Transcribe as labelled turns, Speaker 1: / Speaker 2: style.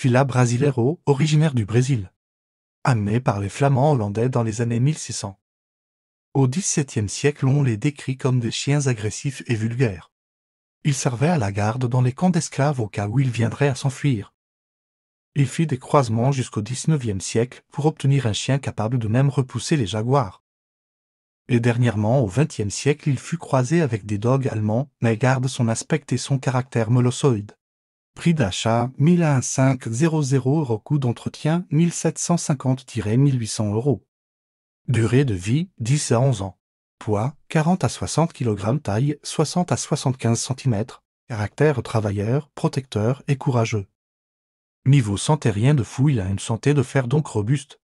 Speaker 1: Fila Brasileiro, originaire du Brésil. Amené par les flamands hollandais dans les années 1600. Au XVIIe siècle, on les décrit comme des chiens agressifs et vulgaires. Ils servaient à la garde dans les camps d'esclaves au cas où ils viendraient à s'enfuir. Il fit des croisements jusqu'au XIXe siècle pour obtenir un chien capable de même repousser les jaguars. Et dernièrement, au XXe siècle, il fut croisé avec des dogs allemands, mais garde son aspect et son caractère molossoïde. Prix d'achat 11500 euros. Coût d'entretien 1750-1800 euros. Durée de vie 10 à 11 ans. Poids 40 à 60 kg. Taille 60 à 75 cm. Caractère travailleur, protecteur et courageux. Niveau santé rien de fouille a une santé de fer donc robuste,